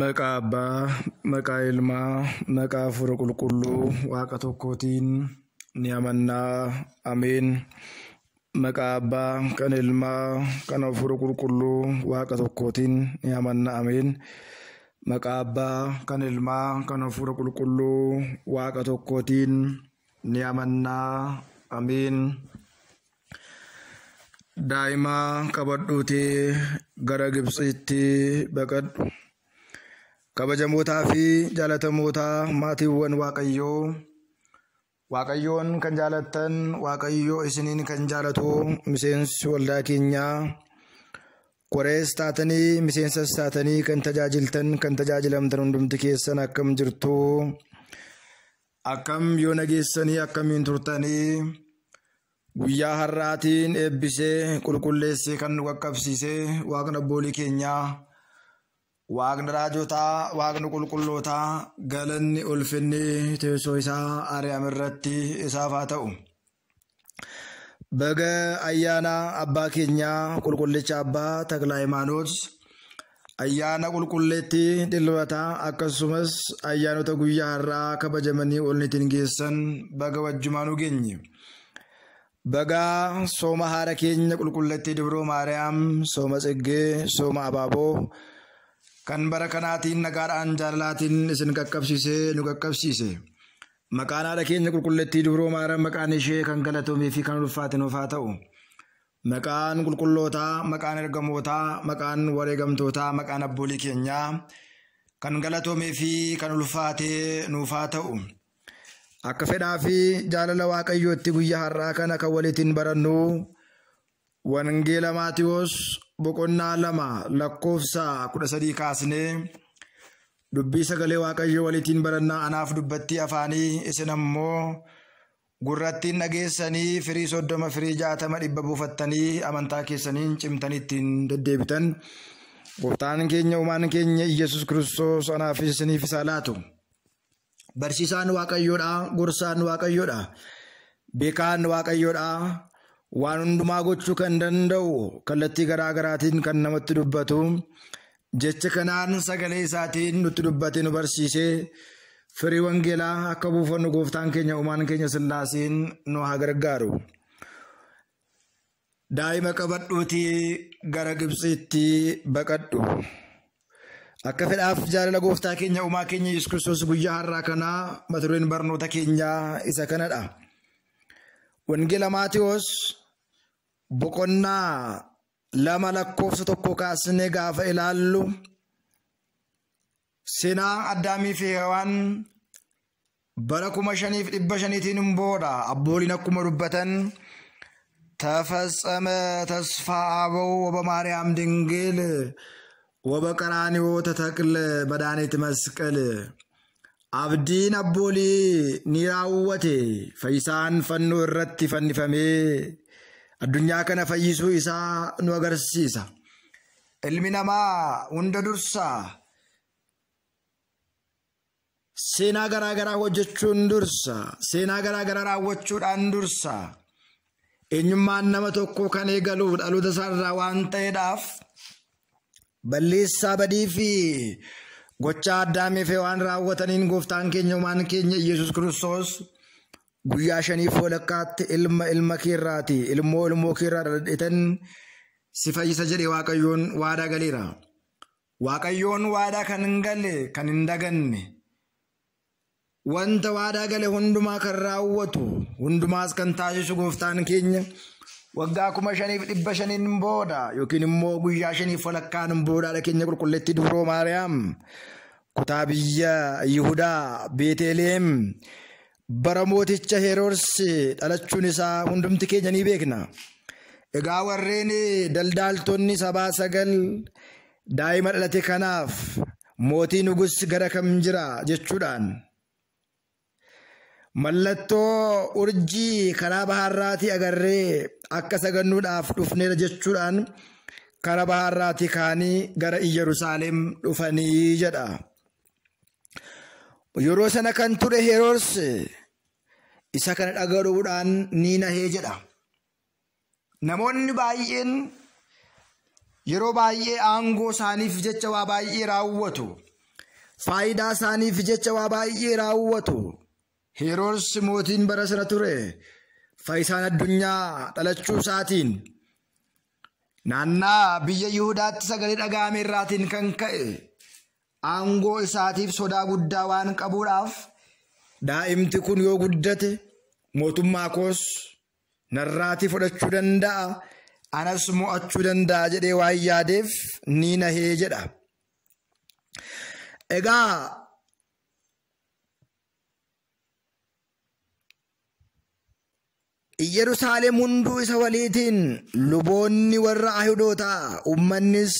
መቃ አባ መቃ ይልማ መቃ ፉረ ቁልቁሉ ዋቀ ቶኮቲን ኒያመና አሜን መቃ አባ ቀን ይልማ ቀነ ፉረ ቁልቁሉ ዋቀ ቶኮቲን ኒያመና አሜን መቃ አባ ቀን ይልማ ቀነ ፉረ ቁልቁሉ ዋቀ ቶኮቲን ኒያመና አሜን ዳይማ ከበዱቴ ገረ ግብፅቲ በቀድ kabajamootaa jalatamota maatiiwwan waaqayyoo waaqayyoon kan jaalattan waaqayyoo isiniin kan jaalatu miseensi waldaa keenyaa korees taatanii miseensas taatanii kan tajaajiltan kan tajaajilamtan hundumti keessan akkam jirtu akkam yoo nageessanii akkamiin turtanii guyyaa har'aatiin eebbisee qulqulleessee kan nu qaqqabsiisee waaqna abboolii keenyaa. Waaqni raajootaa, waaqni qulqullootaa, galanni ulfinni teessoo isaa ariam irratti isaaf haa ta'u. Baga ayyaana abbaa keenyaa qulqullicha abbaa Taklaa ayyaana qulqulletti dhilbataa akkasumas ayyaanota guyyaa har'aa kabajamanii olnitiin geessan baga wajjumaa nu geenye. Baga sooma haara keenya qulqulleetti Dibroo sooma Tsiggee, sooma Abaaboo. kan bara kanaatiin nagaadhaan jaalalaatiin isin qaqqabsiisee nu qaqqabsiise. Maqaan haadha keenya qulqullattii dubroo maaran maqaan ishee kan galatamee fi kan ulfaatin ofaa ta'u maqaan qulqullootaa maqaan ergamootaa maqaan wareegamtootaa maqaan abboolii keenyaa kan galatamee fi kan ulfaatee nufaa ta'u akka fedhaa fi jaalala waaqayyootti guyyaa har'aa kana kan waliitiin barannu. Wangeela Maatiyoos boqonnaa lama lakkoofsa kudha sadii kaasnee dubbii sagalee waaqayyoo waliitiin barannaa anaaf dubbatti afaanii isin immoo gurrattiin dhageessanii firii soddoma firii jaatama dhibba buufattanii amantaa keessaniin cimtanii ittiin deddeebitan. Gooftaan keenya uumaan keenya Iyyasuus kiristoos anaaf isaa laatu. Barsiisaan waaqayyoodha. Gorsaan waaqayyoodha. Beekaan waaqayyoodha. waan hundumaa gochuu kan danda'u kallattii garaa garaatiin kan namatti dubbatu jecha kanaan sagalee isaatiin nutti dubbatee nu barsiisee firii wangeelaa akka buufannu gooftaan keenya uumaan keenya sillaasiin nu haa gargaaru. Daa'ima qabadhuutii gara Gibsiitti baqadhu. Akka fedhaaf jaalala gooftaa keenya uumaa keenya Yesuus kiristoos guyyaa har'aa kanaa mata dureen barnoota keenyaa isa kanadha. Wangeela Maatiyoos. boqonnaa lama lakkoofsa tokko kaasne gaafa ilaallu seenaa addaamii fi hawaan bara kuma shaniif dhibba shaniitiin booda abbooliin akkuma dubbatan tasfaa ተፈጸመ ተስፋ አበው ወበማርያም ድንግል ወበቀራኒዎ ተተክል መድኃኒት masqale abdiin abboolii ni raawwate fayyisaan fannoo irratti fannifamee addunyaa kana fayyisuu isaa nu agarsiisa. Ilmi namaa hunda dursaa seenaa garaagaraa hojjechuun dursa seenaa garaagaraa raawwachuudhaan dursa eenyummaan nama tokko kan eegaluuf dhaloota isaarraa waan ta'eedhaaf balleessaa badii fi gochaa adda ameefee waan raawwataniin gooftaan keenya umaan keenya yesus kiristoos guyyaa shaniif walakkaatti ilma ilma keerraati ilmoo ilmoo keerraa dhadhatan sifayisa fayyisa jedhe waaqayyoon waadaa galeera. Waaqayyoon waadaa kan hin galle kan hin daganne wanta waadaa gale hundumaa kan raawwatu hundumaas kan taasisu gooftaan keenya waggaa kuma shaniif dhibba shaniin booda yookiin immoo guyyaa keenya dubroo kutaa biyya Yihudaa Beeteleem. bara mooticha Heroors dhalachuun isaa hundumti keenya ni beekna. Egaa warreen daldaaltonni sabaa sagal daa'ima dhalate kanaaf mootii nugus gara kam jira jechuudhaan. Mallattoo urjii karaa bahaarraatii agarree akka sagannuudhaaf dhufneera jechuudhaan karaa bahaarraatii kaanii gara Iyyerusaalem dhufanii jedha. Yeroo sana kan ture Heroors isa kana dhagaruudhaan ni nahee jedha. Namoonni baay'een yeroo baay'ee aangoo isaaniif jecha waa baay'ee raawwatu. Faayidaa isaaniif jecha waa baay'ee raawwatu. Heeroos bara sana ture. Faayisaan addunyaa dhalachuu isaatiin. Naannaa biyya Yihudaatti sagalee dhaga'ame irraatiin kan ka'e aangoo isaatiif sodaa guddaa waan qabuudhaaf Daa'imti kun yoo guddate mootummaa koos narraatii fudhachuu danda'a. Anas mo'achuu danda'a jedhee waan yaadeef ni nahee jedha. Egaa Yerusaalem hunduu isa waliitiin luboonni warra Ayihudootaa uummannis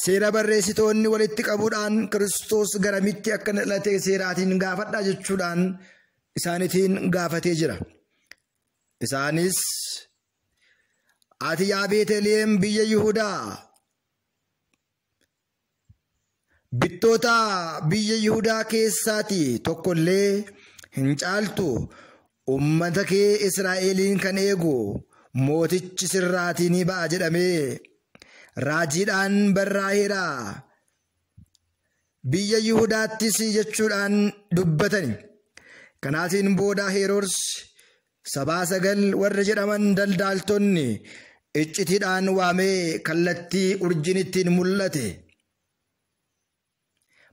seera barreessitoonni walitti qabuudhaan kiristoos garamitti akka dhalatee seeraatiin gaafadha jechuudhaan isaaniitiin gaafatee jira. Isaanis ati yaa beeteleem biyya Yihudaa bittoota biyya Yihudaa keessaati tokkollee hin caaltu uummata kee Israa'eliin kan eegu mootichi sirraatii ni ba'a jedhamee. raajiidhaan heeraa Biyya Yihudaattis jechuudhaan dubbatani. Kanaatiin booda Heroors sabaa sagal warra jedhaman daldaaltonni iccitiidhaan waamee kallattii urjiin ittiin mul'ate.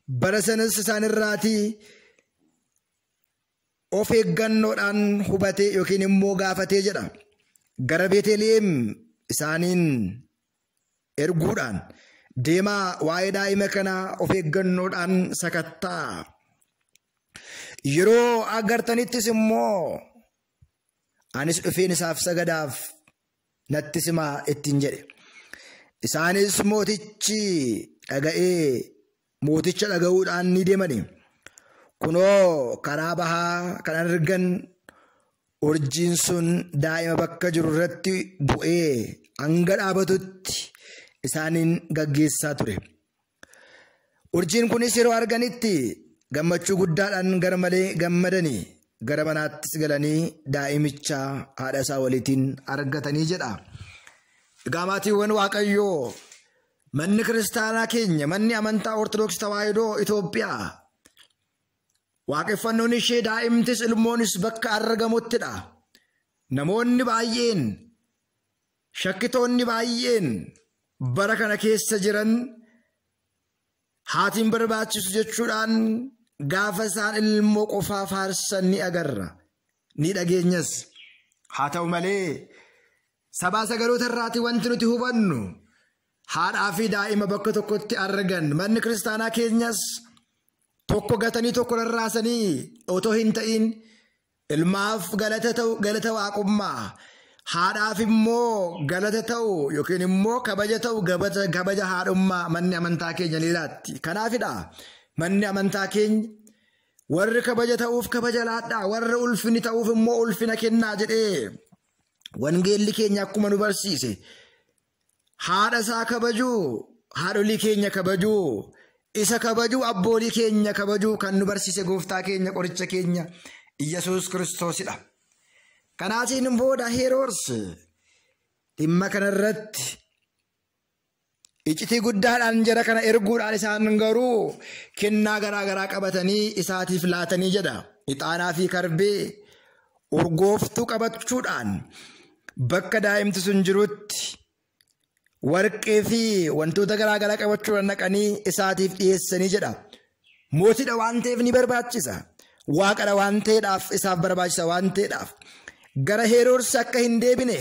Bara sanas isaanirraatii of eeggannoodhaan hubatee yookiin immoo gaafatee jedha. Gara Beeteleem isaaniin Erguudhaan deemaa waa'ee daa'ima kanaa of eeggannoodhaan sakattaa. Yeroo agartanittis immoo anis dhufeen isaaf sagadaaf natti simaa ittiin jedhe. Isaanis mootichi dhaga'ee mooticha dhaga'uudhaan ni deemani. Kunoo karaa bahaa kan argan urjiin sun daa'ima bakka jiru bu'ee hanga dhaabatutti isaaniin gaggeessaa ture. Urjiin kunis yeroo arganitti gammachuu guddaadhaan gar malee gammadanii gara manaattis galanii daa'imicha haadha isaa waliitiin argatanii jedha. Egaa maatiiwwan Waaqayyoo manni kiristaanaa keenya manni amantaa Ortodoksii Tawaahidoo Itoophiyaa waaqeffannoon ishee daa'imtis ilmoonis bakka argamuttidha. Namoonni baay'een shakkitoonni baay'een bara kana keessa jiran haatiin barbaachisu jechuudhaan gaafa isaan ilmoo qofaa faarsan ni agarra. Ni haa ta'u malee sabaa sagaloota wanti nuti hubannu haadhaa fi daa'ima bakka tokkotti argan manni kiristaanaa keenyas tokko gatanii tokko rarraasanii otoo hin ta'iin ilmaaf galata ta'u galata waaqummaa. haadhaaf immoo galata ta'u yookiin immoo kabaja ta'u kabaja haadhummaa manni amantaa keenya ni laatti. Kanaafidha manni amantaa keenya warri kabaja ta'uuf kabaja laadhaa warra ulfini ta'uuf immoo ulfina kennaa jedhee wangeelli keenya akkuma nu barsiise haadha isaa kabajuu haadholii keenya kabajuu isa kabajuu abboolii keenya kabajuu kan nu barsiise gooftaa keenya qoricha keenya Iyyasuus kiristoosidha. Kanaatiin booda Heroors dhimma kanarratti iccitii guddaadhaan jara kana erguudhaan isaan garuu kennaa garaa garaa qabatanii isaatiif laatanii jedha. Ixaanaa fi karbee urgooftuu qabachuudhaan bakka daa'imti sun jirutti warqee fi wantoota garaa qabachuudhaan naqanii isaatiif dhiyeessanii jedha. Mootiidha waan ta'eef ni barbaachisa. Waaqadha waan ta'eedhaaf isaaf barbaachisa waan ta'eedhaaf. gara heeroorsi akka hin deebine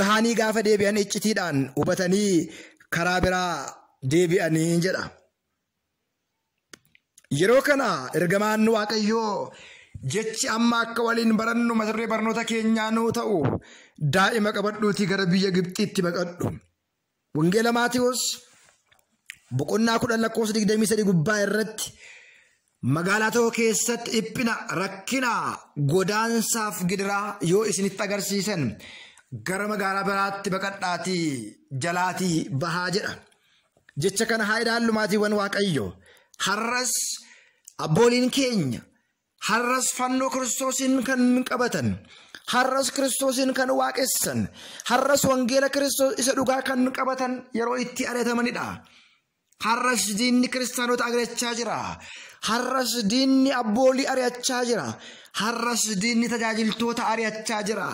gahanii gaafa deebi'an iccitiidhaan hubatanii karaa biraa deebi'anii jedha. Yeroo kana ergamaan waaqayyoo jechi amma akka waliin barannu masirree barnoota keenyaa nuu ta'u daa'ima qabadhuutii gara biyya Gibxiitti baqadhu. Wangeela Maatiyoos boqonnaa kudhan lakkoofsa digdamii sadii gubbaa irratti Magaalaa tokko keessatti dhiphina rakkina godaansaaf gidiraa yoo isinitti agarsiisan gara magaalaa biraatti baqadhaatii jalaatii bahaa jedha. Jecha kana haayidaan waaqayyo har'as abbooliin keenya har'as fannoo kiristoosiin kan qabatan har'as kiristoosiin kan waaqessan har'as wangeela kiristoos isa dhugaa kan qabatan yeroo itti ari'atamanidha. Har'as diinni kiristaanota agrachaa jira. har'as diinni abboolii ari'achaa jira har'as diinni tajaajiltoota ari'achaa jira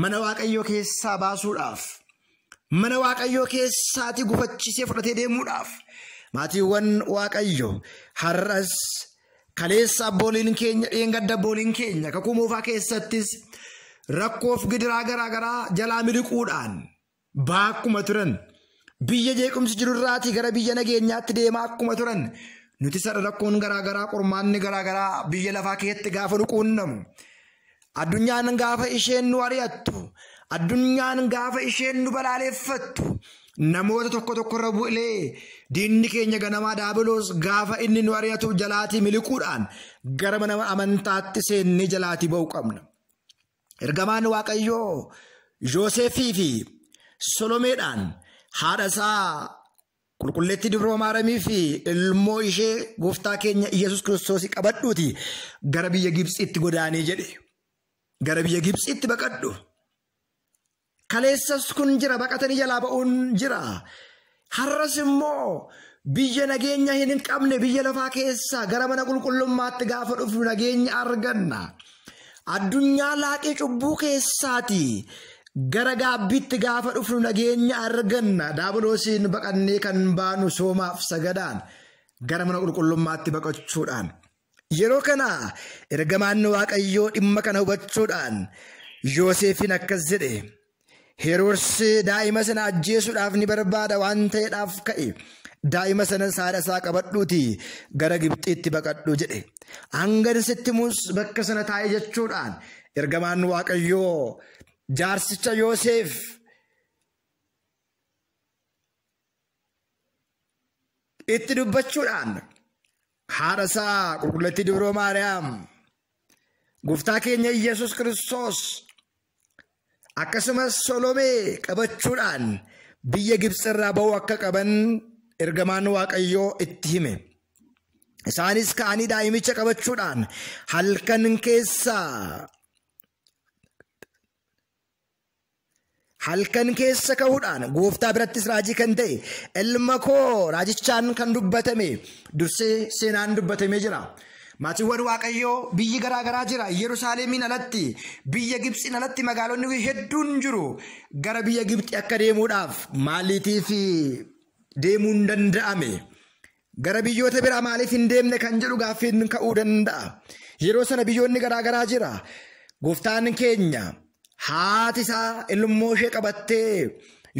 mana waaqayyoo keessaa baasuudhaaf mana waaqayyoo keessaatii gufachisee fudhatee deemuudhaaf maatiiwwan waaqayyo har'as kaleessa abbooliin keenya dheengadda abbooliin keenya kakuu moofaa keessattis rakkoof gidiraa garaa garaa jalaa miliquudhaan baa akkuma turan biyya jeequmsi jirurraatii gara biyya nageenyaatti deemaa akkuma turan. nuti sana rakkoon garaagaraa qormaanni garaagaraa biyya lafaa keessatti gaafa nu addunyaan gaafa isheen nu ari'attu addunyaan gaafa isheen nu balaaleffattu namoota tokko tokkorra bu'ilee diinni keenya ganamaa daabiloos gaafa inni nu ari'atu jalaatii miliquudhaan gara nama amantaatti seennee jalaatii ba'u qabna. Ergamaan Waaqayyoo Yooseefii fi Solomeedhaan haadha Qulqulleettii Dibiroo Maaramii fi ilmoo ishee gooftaa keenya yesus kiristoosii qabadhuuti gara biyya Gibsiitti godaanee jedhe. Gara biyya Gibsiitti baqadhu. Kaleessas kun jira baqatanii jalaa ba'uun jira. Har'as immoo biyya nageenya hin qabne biyya lafaa keessaa gara mana qulqullummaatti gaafa dhufu nageenya arganna. Addunyaa laaqii cubbuu keessaati. Gara gaabbiitti gaafa dhufnu nageenya arganna daabalosiin baqannee kan baanu soomaaf sagadaan gara mana qulqullummaatti baqachuudhaan. Yeroo kana ergamaan waaqayyoo dhimma kana hubachuudhaan Yoosefiin akkas jedhe Heroorsi daa'ima sana ajjeesuudhaaf ni barbaada waan ta'eedhaaf ka'e daa'ima sana haadha isaa qabadhuuti gara Gibxiitti baqadhu jedhe. Hanga sitti mus bakka sana taa'e jechuudhaan ergamaan waaqayyoo jaarsicha Yooseef itti dubbachuudhaan haadha isaa qulqullattii Dibroo Maariyaam Guftaa keenya Yesuus Kiristoos akkasumas Solomee qabachuudhaan biyya Gibxirraa ba'uu akka qaban ergamaan Waaqayyoo itti hime. Isaanis ka'anii daa'imicha qabachuudhaan halkan keessaa halkan keessa ka'uudhaan gooftaa birattis raajii kan ta'e ilma koo raajichaan kan dubbatame dursee seenaan dubbatamee jira. Maatiiwwan Waaqayyoo biyyi garaa jira. Yerusaalemiin alatti, biyya Gibxiin alatti magaalonni hedduun jiru. Gara biyya Gibxi akka deemuudhaaf maaliitiif deemuu hin danda'ame? Gara biyyoota biraa maaliif hin deemne kan jedhu gaaffiin ka'uu danda'a. Yeroo sana biyyoonni garaa jira. Gooftaan keenya haati isaa ilmoo ishee qabattee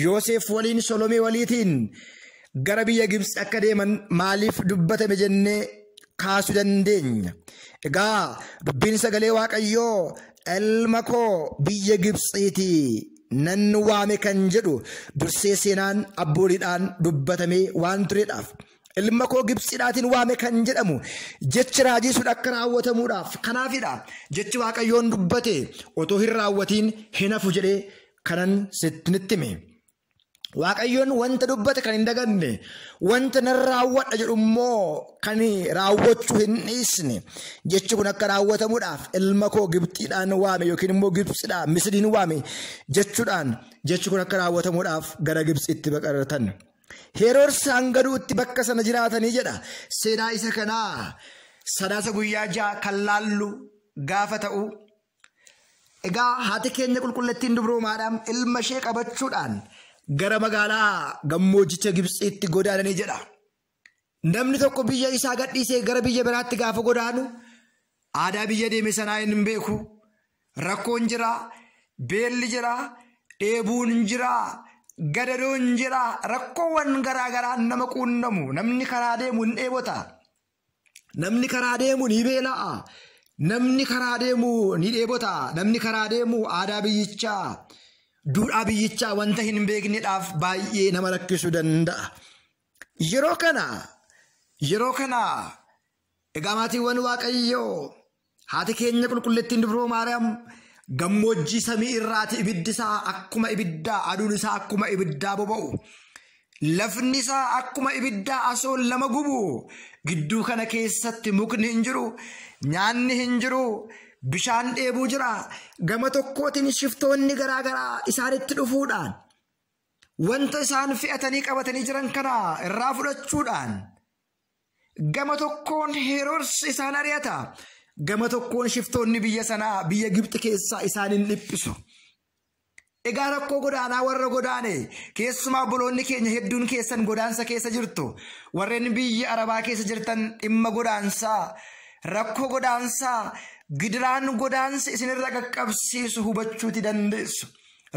yoseef waliin Solomee waliitiin gara biyya Gibsi akka deeman maaliif dubbatame jennee kaasuu dandeenya. Egaa dubbiin sagalee Waaqayyoo ilma koo biyya Gibsiitii nan waame kan jedhu dursee seenaan abbooliidhaan dubbatamee waan tureedhaaf. ilma koo gibsidhaatiin waame kan jedhamu jechi raajisuun akka raawwatamuudhaaf kanaafidha. Jechi waaqayyoon dubbate otoo hin raawwatiin hin hafu jedhee kanan sitti Waaqayyoon wanta dubbate kan hin daganne wanta nan raawwadha jedhu kan raawwachuu hin dhiisne jechi kun akka raawwatamuudhaaf ilma koo gibxiidhaan waame yookiin immoo gibsidhaan misliin waame jechuudhaan jechi kun akka raawwatamuudhaaf gara gibsiitti baqatan. Heroorsi hangaduutti bakka sana jiraatanii jedha. seenaa isa kanaa sadaasa guyyaa ja'a kan laallu gaafa ta'u. Egaa haati keenya qulqullattiin dubroomaadhaan ilma ishee qabachuudhaan gara magaalaa gammoojicha Gibsiitti godaananii jedha. Namni tokko biyya isaa gadhiisee gara biyya biraatti gaafa godaanu aadaa biyya deeme sanaa hin beeku. Rakkoon jiraa, beelli jiraa, dheebuun jiraa. gadadoon jiraa rakkoowwan garaagaraan nama quunnamu namni karaa deemu hin dheebota namni karaa deemu ni beela'a namni karaa deemu ni dheebota namni karaa deemu aadaa biyyichaa duudhaa biyyichaa wanta hin beeknedhaaf baay'ee nama rakkisuu danda'a. Yeroo kana yeroo kana egaa maatiiwwan waaqayyoo haati keenya qulqullettiin dubroo gammoojjii samii irraati ibiddi isaa akkuma ibiddaa aduun isaa akkuma ibiddaa boba'u lafni isaa akkuma ibiddaa asoon lama gubu gidduu kana keessatti mukni hin jiru nyaanni hin jiru bishaan dheebuu jira gama tokkootiin shiftoonni garaagaraa isaanitti dhufuudhaan wanta isaan fe'atanii qabatanii jiran kana irraa fudhachuudhaan gama tokkoon heeroorsi isaan ari'ata. gama tokkoon shiftoonni biyya sanaa biyya Gibxi keessaa isaanin hin dhiphisu. Egaa rakkoo godaanaa warra godaane keessumaa boloonni keenya hedduun keessan godaansa keessa jirtu warreen biyya arabaa keessa jirtan dhimma godaansaa rakkoo godaansaa gidiraan godaansa isinirra qaqqabsiisu hubachuuti dandeessu.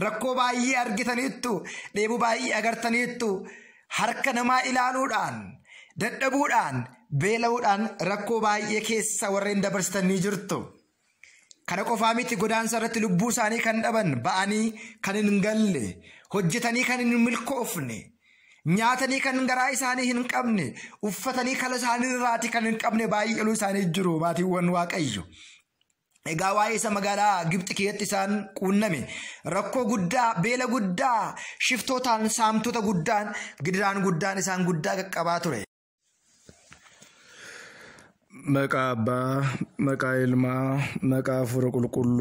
Rakkoo baay'ee argitaniittu dheebuu baay'ee agartaniittu harka namaa ilaaluudhaan. dadhabuudhaan beela'uudhaan rakkoo baay'ee keessa warreen dabarsitan ni jirtu. Kana qofaa miti godaansa irratti lubbuu isaanii kan dhaban ba'anii kan hin galle hojjetanii kan hin milkoofne nyaatanii kan garaa isaanii hin qabne uffatanii kala isaanii irraati kan hin qabne baay'ee isaanii jiru maatiiwwan waaqayyo. Egaa waa'ee isa magaalaa Gibxi keessatti isaan quunname rakkoo guddaa beela guddaa shiftootaan saamtota guddaan gidiraan guddaan isaan guddaa qaqqabaa ture. መቃ አባ መቃ ይልማ መቃ ቁልቁሉ